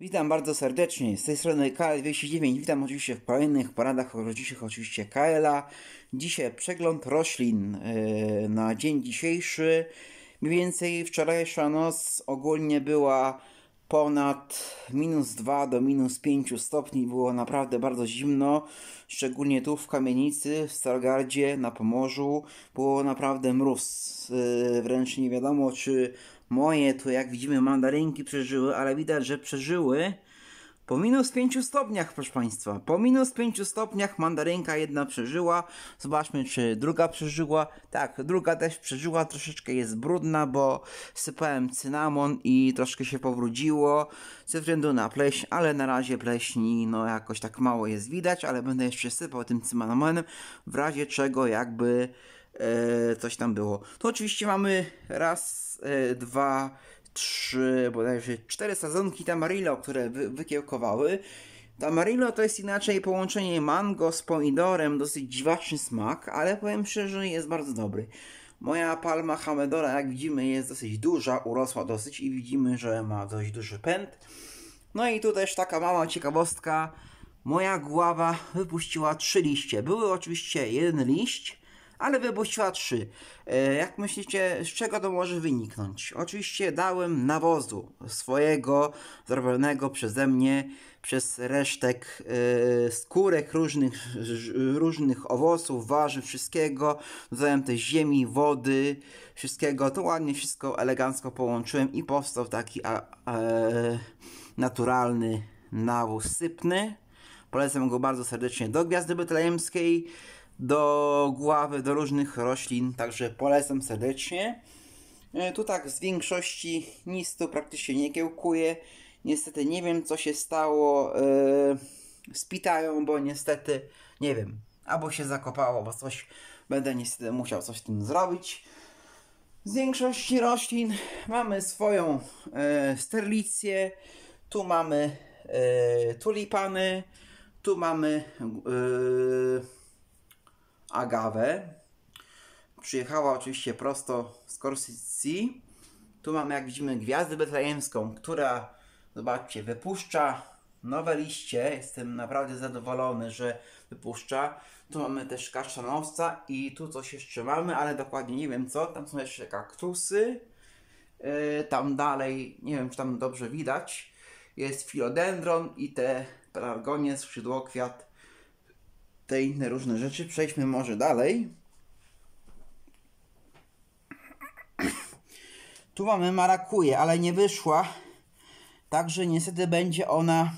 Witam bardzo serdecznie, z tej strony KL209, witam oczywiście w kolejnych poradach rodziczych oczywiście KLA. Dzisiaj przegląd roślin e, na dzień dzisiejszy. Mniej więcej wczorajsza noc ogólnie była ponad minus 2 do minus 5 stopni. Było naprawdę bardzo zimno, szczególnie tu w kamienicy, w Stargardzie, na Pomorzu. Było naprawdę mróz. Y, wręcz nie wiadomo, czy moje, tu jak widzimy, mandarynki przeżyły, ale widać, że przeżyły po minus 5 stopniach, proszę Państwa. Po minus 5 stopniach mandarynka jedna przeżyła. Zobaczmy, czy druga przeżyła. Tak, druga też przeżyła. Troszeczkę jest brudna, bo sypałem cynamon i troszkę się powróciło ze względu na pleśń, ale na razie pleśni no jakoś tak mało jest widać, ale będę jeszcze sypał tym cynamonem w razie czego jakby e, coś tam było. To oczywiście mamy raz, e, dwa, trzy, bodajże cztery sezonki tamarillo, które wy, wykiełkowały. Tamarillo to jest inaczej połączenie mango z pomidorem, dosyć dziwaczny smak, ale powiem szczerze, jest bardzo dobry. Moja palma hamedora, jak widzimy, jest dosyć duża, urosła dosyć i widzimy, że ma dość duży pęd. No i tu też taka mała ciekawostka. Moja gława wypuściła trzy liście. Były oczywiście jeden liść, ale wypuściła trzy. E, jak myślicie, z czego to może wyniknąć? Oczywiście dałem nawozu swojego, zrobionego przeze mnie, przez resztek e, skórek różnych, różnych owoców, warzyw, wszystkiego. Dodałem też ziemi, wody, wszystkiego. To ładnie wszystko elegancko połączyłem i powstał taki a, a, naturalny nawóz sypny. Polecam go bardzo serdecznie do Gwiazdy Betlejemskiej do gławy, do różnych roślin, także polecam serdecznie. E, tu tak z większości nic tu praktycznie nie kiełkuje. Niestety nie wiem co się stało. Yy, e, spitają, bo niestety nie wiem. Albo się zakopało, bo coś będę niestety musiał coś z tym zrobić. Z większości roślin mamy swoją yy, sterlicję. Tu mamy tulipany. Tu mamy. Yy, Agawę. Przyjechała oczywiście prosto z Korsycji. Tu mamy, jak widzimy, gwiazdę betlejemską, która, zobaczcie, wypuszcza nowe liście. Jestem naprawdę zadowolony, że wypuszcza. Tu mamy też kasztanowca i tu coś jeszcze mamy, ale dokładnie nie wiem co. Tam są jeszcze kaktusy. Yy, tam dalej, nie wiem czy tam dobrze widać, jest filodendron i te pelargonie, skrzydło, kwiat te inne różne rzeczy. Przejdźmy może dalej. Tu mamy marakuję, ale nie wyszła. Także niestety będzie ona,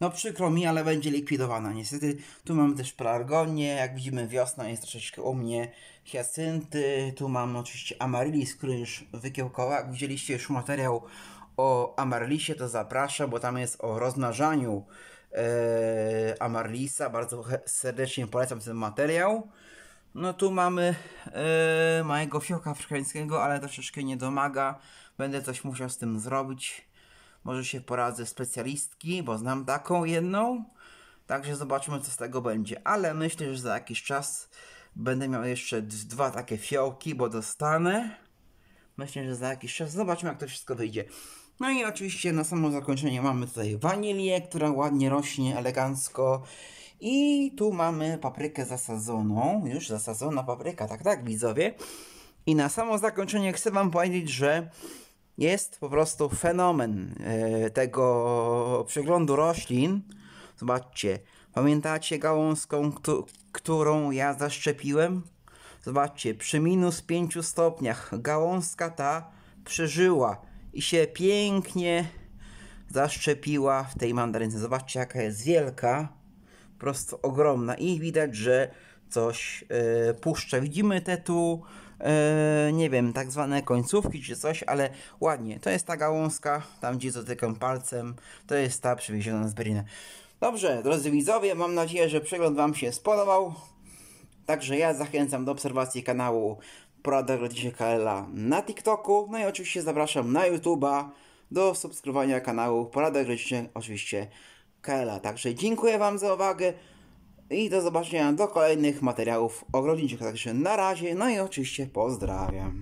no przykro mi, ale będzie likwidowana. Niestety tu mamy też pelargonię, jak widzimy wiosna jest troszeczkę u mnie. Hiacynty, tu mam oczywiście amaryllis, który już wykiełkował. Jak widzieliście już materiał o amaryllisie, to zapraszam, bo tam jest o roznażaniu e, Amarlisa. Bardzo serdecznie polecam ten materiał. No tu mamy e, mojego fiołka afrykańskiego, ale troszeczkę nie domaga. Będę coś musiał z tym zrobić. Może się poradzę specjalistki, bo znam taką jedną. Także zobaczmy, co z tego będzie. Ale myślę, że za jakiś czas będę miał jeszcze dwa takie fiołki, bo dostanę. Myślę, że za jakiś czas zobaczmy, jak to wszystko wyjdzie. No i oczywiście na samo zakończenie mamy tutaj wanilię, która ładnie rośnie, elegancko. I tu mamy paprykę zasadzoną, już zasadzona papryka, tak, tak, widzowie. I na samo zakończenie chcę Wam powiedzieć, że jest po prostu fenomen e, tego przeglądu roślin. Zobaczcie, pamiętacie gałązką, którą ja zaszczepiłem? Zobaczcie, przy minus 5 stopniach gałązka ta przeżyła i się pięknie zaszczepiła w tej mandarynce. Zobaczcie, jaka jest wielka, prosto ogromna i widać, że coś yy, puszcza. Widzimy te tu, e, nie wiem, tak zwane końcówki czy coś, ale ładnie. To jest ta gałązka, tam gdzie dotykam palcem, to jest ta przywieziona z Berlina. Dobrze, drodzy widzowie, mam nadzieję, że przegląd Wam się spodobał. Także ja zachęcam do obserwacji kanału porada rodzicie KLA na TikToku. No i oczywiście zapraszam na YouTube'a do subskrybowania kanału Porada Rodzicie oczywiście KLA. Także dziękuję Wam za uwagę i do zobaczenia do kolejnych materiałów ogrodniczych. Także na razie, no i oczywiście pozdrawiam.